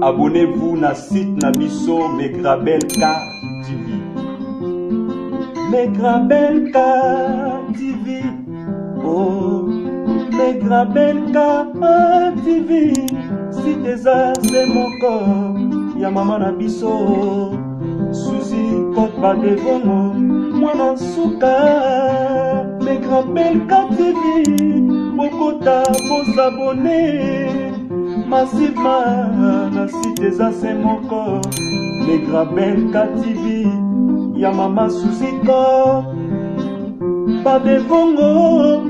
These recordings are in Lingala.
abonnez-vous na site na biso megrabelka tv megrabelka tv oh, megrabelka tv site eza se moko ya mama na biso susi kot badevongo mwana nsuka megrabelka tv bokota bosabone massivement parasite eza se moko legrabel kativi ya mama suziko badevongo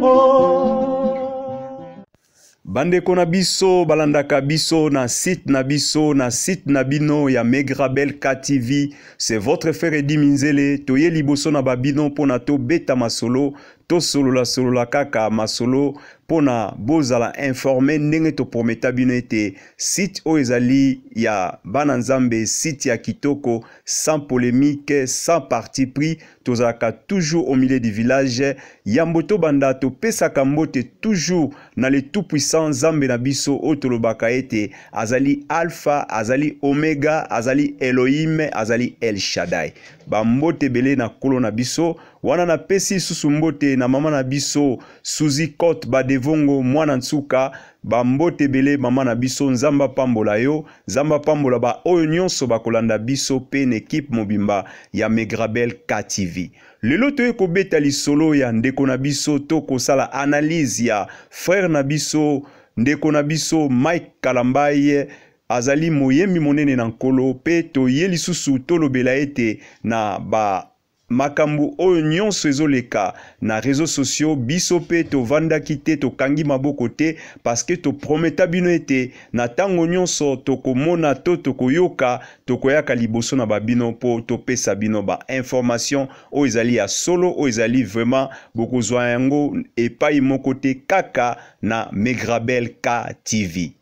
bandeko na biso balandaka biso na site na biso na site na bino ya megrabel ktv c'est votre frère edi minzele toye liboso na babino mpo na tobeta masolo tosololasolola kaka masolo mpo na bozala informe ndenge toprometa bino ete site oyo ezali ya bana nzambe site ya kitoko sans polémique sans parti pris tozalaka toujours au milieu du village yambo tobanda topesaka mbote toujours na le tout puissant nzambe na biso oyo tolobaka ete azali alpha azali omega azali elohim azali el shaddai bambote ebele na nkolo na biso wana napesi lisusu mbote na mama na biso suzi cote badevongo mwana ntsuka bambote ebele mama na biso nzambe apambola yo nzambe apambola baoyo nyonso bakolanda biso mpe na ekipe mobimba ya megrabel katv lelo toyei kobeta lisolo ya ndeko na biso to kosala analyse ya frere na biso ndeko na biso mike kalambai azali moyembi monene na nkolo mpe toye lisusu tolobela ete na ba makambo oyo nyonso ezoleka na réseau sociaux biso mpe tovandaki te tokangi maboko te parceke toprometa bino ete na ntango nyonso tokomona to tokoyoka tokoyaka liboso na babino mpo topesa bino bainformation oyo ezali ya solo oyo ezali vraiment bokozwa yango epai moko te kaka na megrabel k tv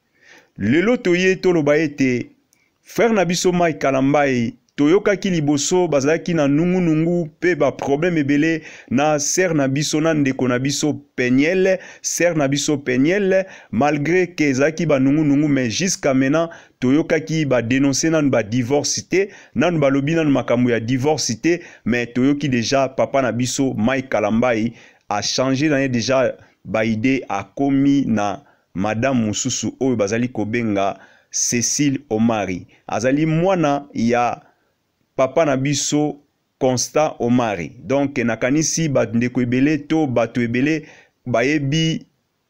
lelo toye toloba ete frere na biso mike kalambai toyokaki liboso bazalaki na nungunungu mpe baprobleme ebele na ser na biso na ndeko na biso peniel ser na biso peniel malgré ke ezalaki banungunungu mais jusqu'à maintenant toyokaki badenonse nanu badivorce te nanu balobi nanu makambo ya divorce te mais toyoki deja papa na biso mai kalambai achange na ye deja baide akomi na madamu mosusu oyo bazali kobenga cécile omari azali mwana ya papa na biso constant omari donk nakanisi bandeko ebele to bato ebele bayebi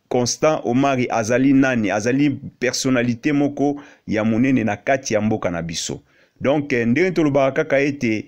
constant omari azali nani azali personalité moko ya monene na kati ya mboka na biso donk ndenge tolobaka kaka ete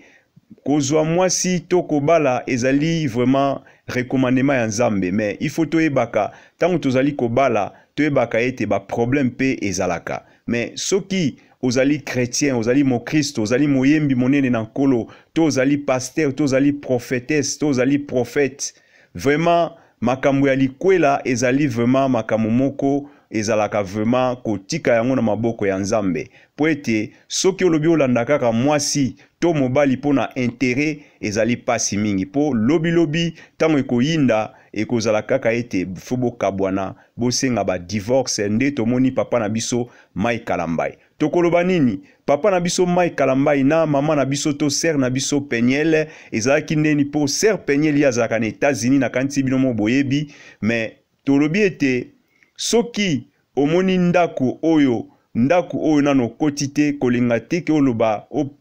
kozwa mwasi to kobala ezali vraiment rekomandema ya nzambe me ifo toyebaka ntango tozali kobala toyebaka ete baproblème mpe ezalaka me soki ozali chrétien ozali mokristo ozali moyembi monene na nkolo to ozali paster to ozali prophétesse to ozali prophète vraiment makambo ya likwela ezali vraiment makambo moko ezalaka vraiment kotika yango na maboko ya nzambe mpo ete soki olobi olanda kaka mwasi to mobali mpo na intere ezali pasi mingi mpo lobilobi ntango ekoyinda ekozala kaka ete fo bokabwana bosenga badivorce nde tomoni papa na biso mai kalambai tokoloba nini papa na biso mai kalambai na mama na biso to ser na biso peniele ezalaki ndeni mpo ser peniele ye azalaka na etats-unis nakanisi bino mo boyebi me tolobi ete soki omoni ndako oyo ndako oyo nano okoti te kolenga te ke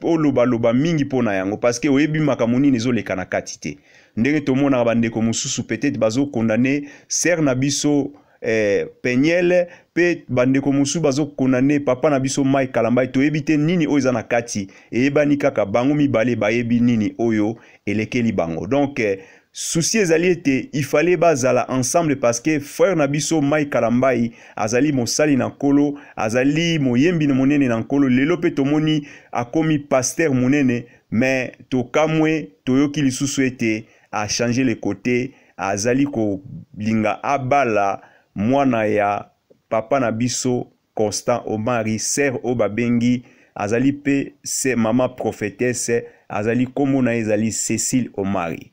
olobaloba mingi mpo na yango parceke oyebi makambo nini ezoleka na kati te ndenge tomonaka bandeko mosusu peut-être bazokondane ser na biso eh, penyele mpe bandeko mosusu bazokona nde papa na biso mai kalambai toyebi te nini oyo eza na kati eyebani kaka bango mibale bayebi nini oyo elekeli bango donk eh, susi ezali ete ifale bazala ensemble parceke frere na biso mai kalambai azali mosali na nkolo azali moyembi na monene na nkolo lelo mpe tomoni akomi paster monene me tokamwe toyoki lisusu ete achange le kote azali kolinga abala mwana ya papa na biso constant omari ser oyo babengi azali mpe se mama profetese azali nkombo na ye ezali cécile omari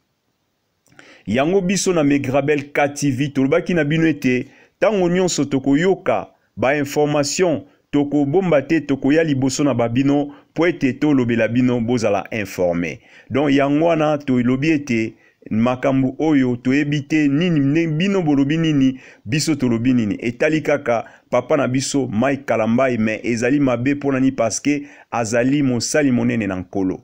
yango biso na megrabel ka tv tolobaki na bino ete ntango nyonso tokoyoka bainformation tokobomba te tokoya liboso na babino mpo ete tolobela bino bozala informe donc yango wana tolobi ete makambo oyo toyebi te nini bino bolobi nini biso tolobi nini etali kaka papa na biso mai kalambai me ezali mabe mponani parceke azali mosali monene na nkolo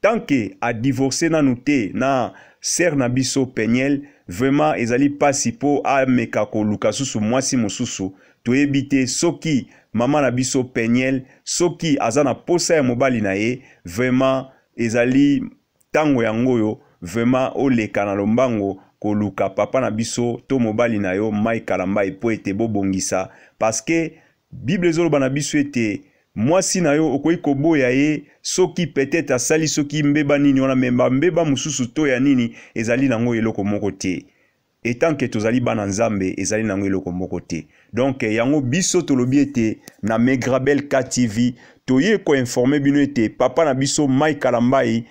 tanke adivorce nanu te na ser na biso peniel vraimen ezali mpasi mpo ameka koluka susu mwasi mosusu toyebi te soki mama na biso peniel soki aza na posa ya mobali na ye vraimen ezali ntango yango oyo vraimen oleka na lombango koluka papa na biso to mobali na yo mai kalambai mpo ete bobongisa parceke bible ezoloba na biso ete mwasi na yo okoki koboya ye soki petetre asali soki mbeba nini wana me bambeba mosusu to ya nini ezali nango eloko moko te etanke tozali bana nzambe ezali nango eloko moko te donk yango biso tolobi ete na megrabel ka tv toye koinforme bino ete papa na biso mai kalambai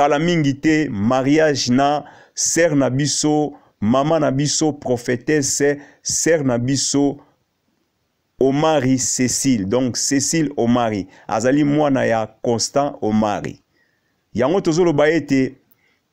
kala mingi te mariage na ser na biso mama na biso prophétesse ser na biso omari cécile donc cécile omari azali mwana ya constant omari yango tozoloba ete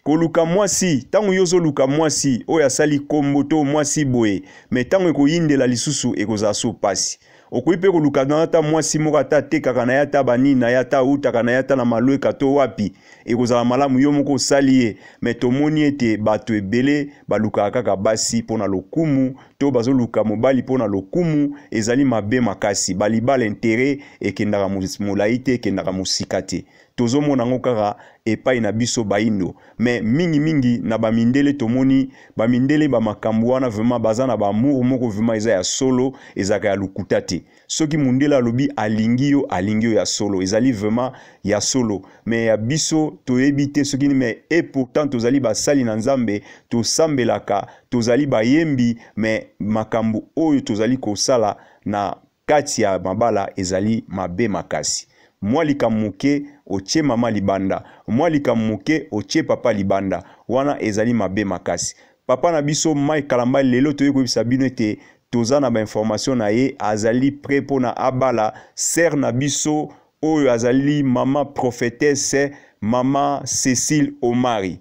koluka mwasi ntango yo ozoluka mwasi oyo asali kombo to mwasi boye me ntango ekoyindela lisusu ekozala so pasi okoki mpe koluka na ata mwasi moko ata atekaka na ye ata banini na ye ata autaka na ye ata na malweka to wapi ekozala malamu yo moko osali ye me tomoni ete bato ebele balukaka kaka basi mpo na lokumu to bazoluka mobali mpona lokumu ezali mabe makasi balibala intere ekendaka molai te ekendaka mosika te tozomona yango kaka epai na biso baindo me mingimingi na bamindele tomoni bamindele bamakambo wana vraimen baza na bamour moko vraimen eza ya solo ezalaka ya lokuta te soki mondele alobi alingi yo alingi yo ya solo ezali vraimen ya solo me ya biso toyebi te soki me e pourtant tozali basali na nzambe tosambelaka tozali bayembi me makambo oyo tozali kosala na kati ya mabala ezali mabe makasi mwa likambo moke otie mama libanda mwa likambo moke otie papa libanda wana ezali mabe makasi papa na biso mai kalamba lelo toyei koyebisa bino ete toza na bainformation na ye azali pre mpo na abala ser na biso oyo azali mama prophétesse mama cécile omari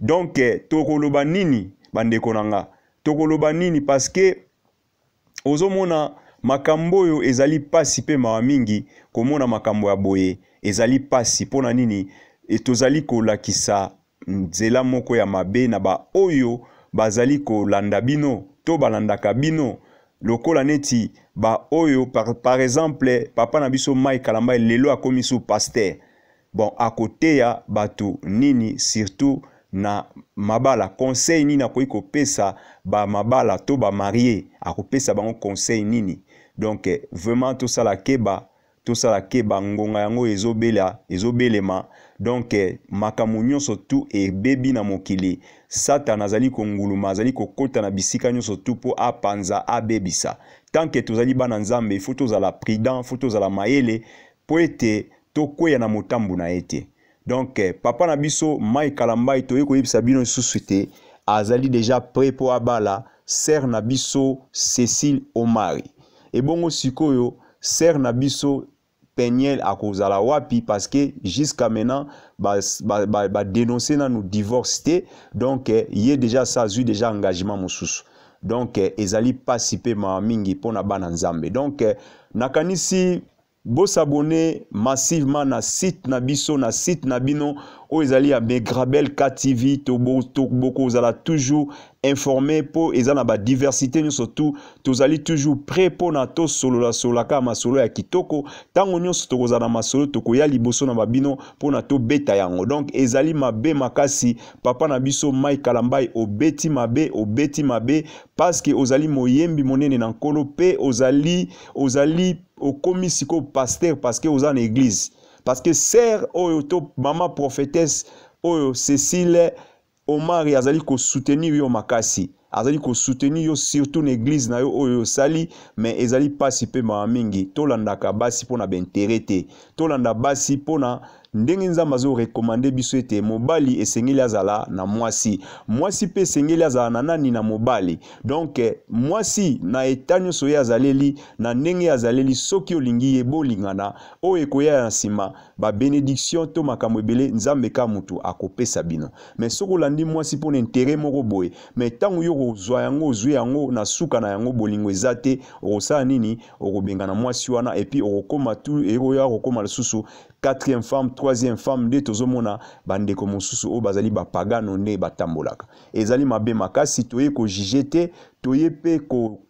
donk tokoloba nini bandeko na nga tokoloba nini parceke ozomona makambo oyo ezali pasi mpe mawa mingi komona makambo ya boye ezali pasi mpona nini e tozali kolakisa nzela moko ya mabe na baoyo bazali kolanda bino to balandaka bino lokola neti baoyo par, par exemple papa na biso mai kalamba lelo akomi so paster bon akoteya bato nini surtout na mabala conseil nini akoki kopesa bamabala to bamarie akopesa bango conseil nini donc vraiment tosala keba tosala ke bangonga yango ezobela ezobelema donk makambo nyonso tu ebebi na mokili satana azali konguluma azali kokɔta na bisika nyonso tu mpo apanza abebisa tanke tozali bana nzambe ifo tozala prudent fo tozala mayele mpo ete tokweya na motambu na ye te donk euh, papa na biso mai kalambai toyei koyebisa bino lisusu te azali deja pre mpo abala ser na biso cécile omari ebongo sikoyo ser na biso peniel akozala wapi parceke jusqu'à maintenant badénonce ba, ba, ba nanu divorce te donk euh, ye deja sa azwi deja engagement mosusu donk euh, ezali pasi mpe mawa mingi mpo na bana nzambe donk nakanisi bosabone massivement na site na biso na site na bino oyo ezali ya megrabel ktv tobokozala toujours informe mpo eza na badiversité nyonso tu tozali toujours prêt mpo tosolola-sololaka masolo ya kitoko ntango nyonso tokozala na masolo tokoya liboso na babino mpo na tobeta yango donk ezali mabe makasi papa na biso mai kalambai obeti mabe obeti mabe paske ozali moyembi monene na nkolo mpe ozali ozali okomi sikoyo paster paske oza na eglize paske ser oyo to mama prophétesse oyo cécile omari azali kosoutenir yo makasi azali kosoutenir yo surtout na eglize na yo oyo osali me ezali mpasi mpe mawa mingi tolandaka basi mpona baintere te tolanda basi mpona ndenge nzambe azorekomande biso ete mobali esengeli azala na mwasi mwasi mpe esengeli azala na nani na mobali donk mwasi na eta nyonso ye azaleli na ndenge azaleli soki olingi ye bolingana oyo ekoya na nsima babenediction to makambo ebele nzambe ka motu akopesa bino me soki olandi mwasi mpona intere moko boye me ntango yo kozwa yango ozwi yango na suka na yango bolingo eza te okosala nini okobengana mwasi wana epi okokoma tu ekoya kokoma lisusu quatrième femme troisième femme nde tozomona bandeko mosusu oyo bazali bapagano nde batambolaka ezali mabe makasi toye kojuge te toye mpe ko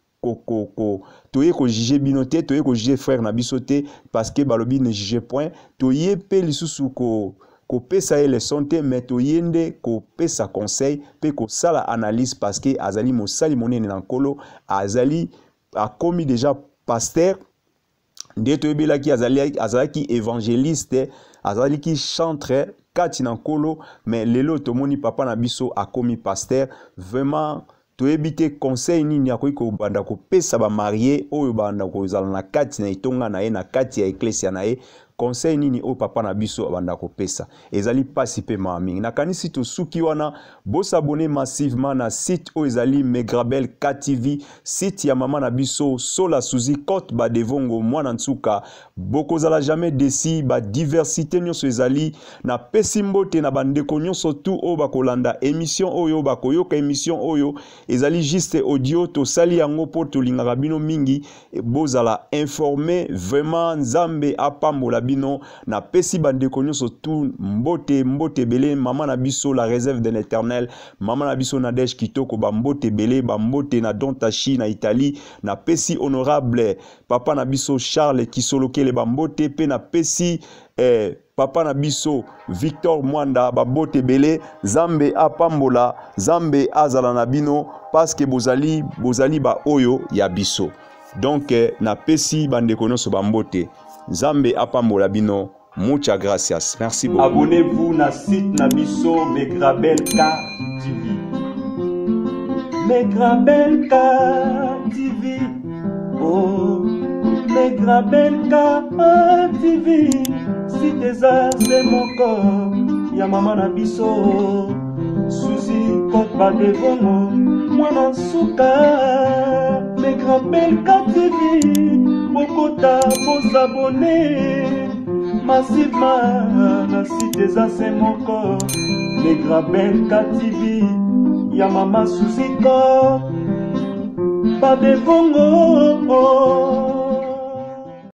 toye kojuge bino te toye kojuge frère na biso te parceke balobi ne juge point toye mpe lisusu ko kopesa ye leson te me toye nde kopesa conseil mpe kosala analyse parceke azali mosali monene na nkolo azali akomi deja paster nde toyebelaki azalaki évangéliste azalaki chantre kati na nkolo me lelo tomoni papa na biso akomi paster vraiment toyebi te conseil nini akoki kobanda kopesa bamarie oyo banda kozala na kati na etonga na ye na kati ya eklesia na ye conseil nini oyo papa na biso abanda kopesa ezali mpasi mpe mawa mingi nakanisi tosuki wana bosabone massivement na site oyo ezali megrabel ktv site ya mama na biso sola suzi cote badevongo mwana nsuka bokozala jamais desi badiversité nyonso ezali napesi mbote na bandeko nyonso tu oyo bakolanda émission oyo bakoyoka émission oyo ezali juste audio tosali yango mpo tolingaka bino mingi bozala informe vraiment nzambe apambola bino napesi bandeko nyonso tu mbote mbote ebele mama na biso la réserve d'un éternel mama na biso nadege kitoko bambote ebele bambote na don tachi na italie napesi honorable papa na biso charles kisolokele bambote mpe napesi eh, papa na biso victor mwanda babote ebele nzambe apambola nzambe azala na bino paske bozali bozali baoyo ya biso donk eh, napesi bandeko nyonso bambote nzambe apambola bino mucha gracias merci beaucoup abonnez-vous na site na biso megrabelka tv megrabelka tv oh megrabelka tv site eza se moko ya mama na biso suzi cote badevongo mwana nsuka megrabelka tv bokota bosabone masivema na site eza se moko negrabenka tv ya mama susiko badevongo oh.